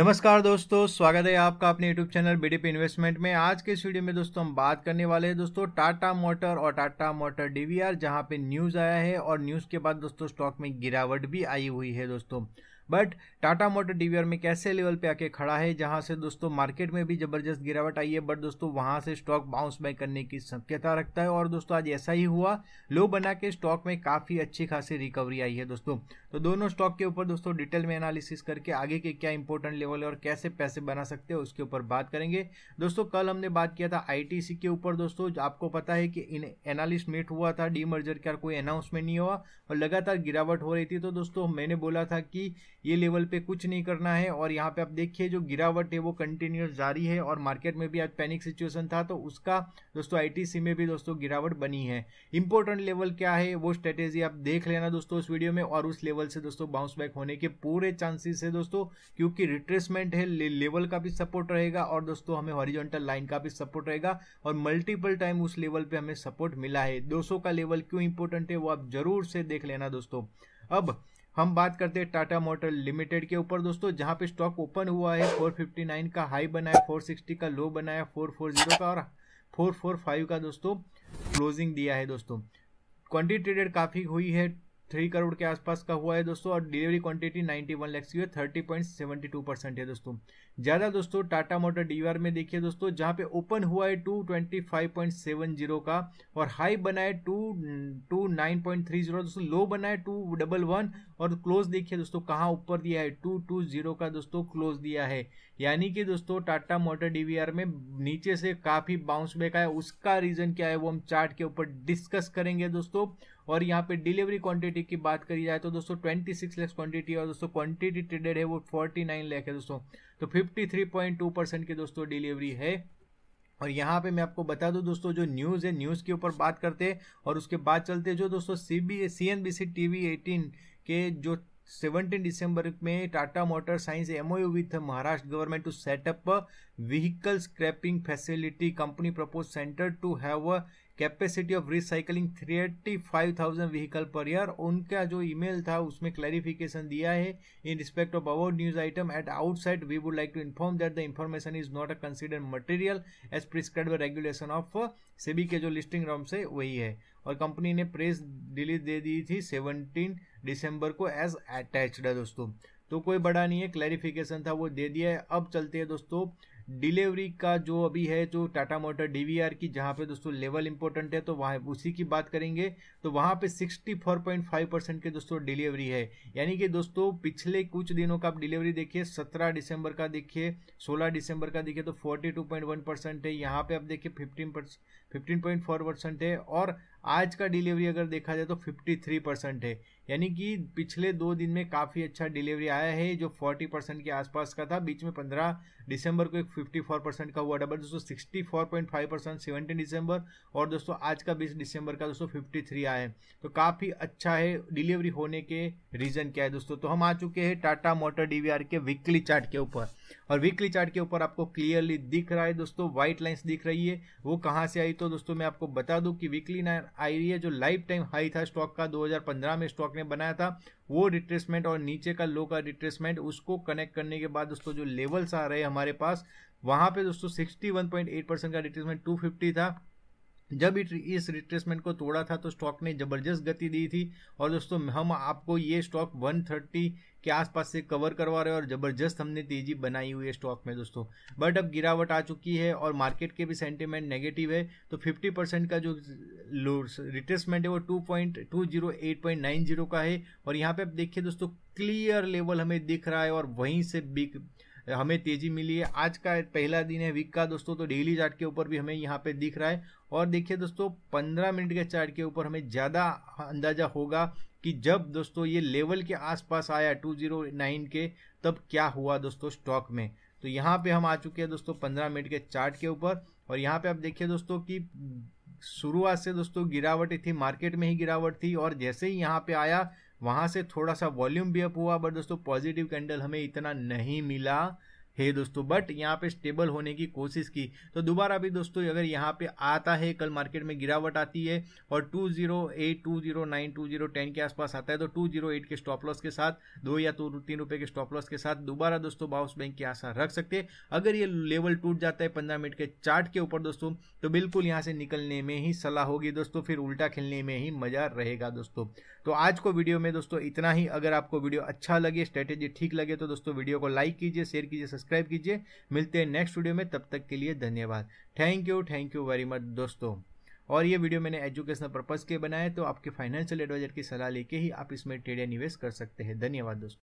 नमस्कार दोस्तों स्वागत है आपका अपने यूट्यूब चैनल बीडीपी इन्वेस्टमेंट में आज के इस वीडियो में दोस्तों हम बात करने वाले हैं दोस्तों टाटा मोटर और टाटा मोटर डीवीआर जहां पे न्यूज़ आया है और न्यूज़ के बाद दोस्तों स्टॉक में गिरावट भी आई हुई है दोस्तों बट टाटा मोटर डी में कैसे लेवल पे आके खड़ा है जहां से दोस्तों मार्केट में भी ज़बरदस्त गिरावट आई है बट दोस्तों वहां से स्टॉक बाउंस बैक करने की संख्यता रखता है और दोस्तों आज ऐसा ही हुआ लो बना के स्टॉक में काफ़ी अच्छी खासी रिकवरी आई है दोस्तों तो दोनों स्टॉक के ऊपर दोस्तों डिटेल में एनालिसिस करके आगे के क्या इंपॉर्टेंट लेवल है और कैसे पैसे बना सकते हैं उसके ऊपर बात करेंगे दोस्तों कल हमने बात किया था आई के ऊपर दोस्तों आपको पता है कि इन एनालिस्ट मीट हुआ था डी मर्जर का कोई अनाउंसमेंट नहीं हुआ और लगातार गिरावट हो रही थी तो दोस्तों मैंने बोला था कि ये लेवल पे कुछ नहीं करना है और यहाँ पे आप देखिए जो गिरावट है वो कंटिन्यूस जारी है और मार्केट में भी आज पैनिक सिचुएशन था तो उसका दोस्तों आईटीसी में भी दोस्तों गिरावट बनी है इंपॉर्टेंट लेवल क्या है वो स्ट्रेटेजी आप देख लेना दोस्तों उस वीडियो में और उस लेवल से दोस्तों बाउंस बैक होने के पूरे चांसेस है दोस्तों क्योंकि रिट्रेसमेंट है ले, लेवल का भी सपोर्ट रहेगा और दोस्तों हमें हॉरिजोनटल लाइन का भी सपोर्ट रहेगा और मल्टीपल टाइम उस लेवल पर हमें सपोर्ट मिला है 200 का लेवल क्यों इंपॉर्टेंट है वो आप जरूर से देख लेना दोस्तों अब हम बात करते हैं टाटा मोटर लिमिटेड के ऊपर दोस्तों जहां पे स्टॉक ओपन हुआ है 459 का हाई बनाया फोर 460 का लो फोर फोर 440 का और 445 का दोस्तों क्लोजिंग दिया है दोस्तों क्वान्टिटी ट्रेडेड काफ़ी हुई है थ्री करोड़ के आसपास का हुआ है दोस्तों और डिलीवरी क्वांटिटी 91 वन लैक्स की है thirty point seventy two percent है दोस्तों ज़्यादा दोस्तों टाटा मोटर डी में देखिए दोस्तों जहाँ पे ओपन हुआ है 225.70 का और हाई बनाए two two nine point three zero दोस्तों लो बना है टू डबल वन और क्लोज देखिए दोस्तों कहाँ ऊपर दिया है टू टू जीरो का दोस्तों क्लोज दिया है यानी कि दोस्तों टाटा मोटर डी में नीचे से काफ़ी बाउंस बैक आया उसका रीज़न क्या है वो हम चार्ट के ऊपर डिस्कस करेंगे दोस्तों और यहाँ पे डिलीवरी क्वांटिटी की बात करी जाए तो दोस्तों 26 लैक्स क्वांटिटी और दोस्तों क्वांटिटी ट्रेडेड है वो 49 लाख है दोस्तों तो 53.2 परसेंट की दोस्तों डिलीवरी है और यहाँ पे मैं आपको बता दूँ दोस्तों जो न्यूज़ है न्यूज़ के ऊपर बात करते और उसके बाद चलते जो दोस्तों C B C N B C T V eighteen के जो सेवनटीन दिसंबर में Tata motor signs U with Maharashtra government to set up vehicle scrapping facility company propose centre to have capacity of recycling three five thousand vehicle per year उनका जो email था उसमें clarification दिया है in respect of our news item at outside we would like to inform that the information is not a considered material as prescribe regulation of SEBI के जो listing round है वही है और कंपनी ने प्रेस रिलीज दे दी थी सेवनटीन डिसम्बर को एज अटैच है दोस्तों तो कोई बड़ा नहीं है क्लैरिफिकेशन था वो दे दिया है अब चलते हैं दोस्तों डिलीवरी का जो अभी है जो टाटा मोटर डीवीआर की जहाँ पे दोस्तों लेवल इंपॉर्टेंट है तो वहाँ उसी की बात करेंगे तो वहाँ पे 64.5 परसेंट के दोस्तों डिलीवरी है यानी कि दोस्तों पिछले कुछ दिनों का आप डिलीवरी देखिए 17 दिसंबर का देखिए 16 दिसंबर का देखिए तो 42.1 परसेंट है यहाँ पे आप देखिए 15 फिफ्टीन पॉइंट फोर परसेंट है और आज का डिलीवरी अगर देखा जाए तो फिफ्टी थ्री परसेंट है यानी कि पिछले दो दिन में काफ़ी अच्छा डिलीवरी आया है जो फोर्टी परसेंट के आसपास का था बीच में पंद्रह दिसंबर को एक फिफ्टी फोर परसेंट का हुआ डबल दोस्तों sixty four point five percent seventeen दिसंबर और दोस्तों आज का बीस दिसंबर का दोस्तों फिफ्टी थ्री आया है तो काफ़ी अच्छा है डिलीवरी होने के रीज़न क्या है दोस्तों तो हम आ चुके हैं टाटा मोटर डी के वीकली चार्ट के ऊपर और वीकली चार्ट के ऊपर आपको क्लियरली दिख रहा है दोस्तों व्हाइट लाइन्स दिख रही है वो कहाँ से आई तो दोस्तों मैं आपको बता दूं कि वीकली नाइन आई है जो लाइफ टाइम हाई था स्टॉक का 2015 में स्टॉक ने बनाया था वो रिट्रेसमेंट और नीचे का लो का रिट्रेसमेंट उसको कनेक्ट करने के बाद दोस्तों जो लेवल्स आ रहे हैं हमारे पास वहाँ पे दोस्तों 61.8 परसेंट का रिट्रेसमेंट 250 था जब इस रिट्रेसमेंट को तोड़ा था तो स्टॉक ने ज़बरदस्त गति दी थी और दोस्तों हम आपको ये स्टॉक 130 के आसपास से कवर करवा रहे हैं और ज़बरदस्त हमने तेज़ी बनाई हुई है स्टॉक में दोस्तों बट अब गिरावट आ चुकी है और मार्केट के भी सेंटिमेंट नेगेटिव है तो 50 परसेंट का जो रिट्रेसमेंट है वो टू का है और यहाँ पर आप देखिए दोस्तों क्लियर लेवल हमें दिख रहा है और वहीं से बिग हमें तेज़ी मिली है आज का पहला दिन है वीक का दोस्तों तो डेली चार्ट के ऊपर भी हमें यहाँ पे दिख रहा है और देखिए दोस्तों 15 मिनट के चार्ट के ऊपर हमें ज़्यादा अंदाज़ा होगा कि जब दोस्तों ये लेवल के आसपास आया 209 के तब क्या हुआ दोस्तों स्टॉक में तो यहाँ पे हम आ चुके हैं दोस्तों पंद्रह मिनट के चार्ट के ऊपर और यहाँ पे आप देखिए दोस्तों कि शुरुआत से दोस्तों गिरावट थी मार्केट में ही गिरावट थी और जैसे ही यहाँ पे आया वहाँ से थोड़ा सा वॉल्यूम भी अप हुआ बट दोस्तों पॉजिटिव कैंडल हमें इतना नहीं मिला है दोस्तों बट यहाँ पे स्टेबल होने की कोशिश की तो दोबारा भी दोस्तों अगर यहाँ पे आता है कल मार्केट में गिरावट आती है और two zero eight two zero nine two zero ten के आसपास आता है तो टू जीरो एट के स्टॉप लॉस के साथ दो या तो तीन रुपए के स्टॉप लॉस के साथ दोबारा दोस्तों बाउस बैंक की आशा रख सकते अगर ये लेवल टूट जाता है पंद्रह मिनट के चार्ट के ऊपर दोस्तों तो बिल्कुल यहाँ से निकलने में ही सलाह होगी दोस्तों फिर उल्टा खेलने में ही मजा रहेगा दोस्तों तो आज को वीडियो में दोस्तों इतना ही अगर आपको वीडियो अच्छा लगे स्ट्रेटेजी ठीक लगे तो दोस्तों वीडियो को लाइक कीजिए शेयर कीजिए सब्सक्राइब सब्सक्राइब कीजिए मिलते हैं नेक्स्ट वीडियो में तब तक के लिए धन्यवाद thank you thank you very much दोस्तों और ये वीडियो मैंने एजुकेशनल पर्पज़ के बनाए तो आपके फाइनेंशियल एडवाइजर की सलाह लेके ही आप इसमें ट्रेड निवेश कर सकते हैं धन्यवाद दोस्तों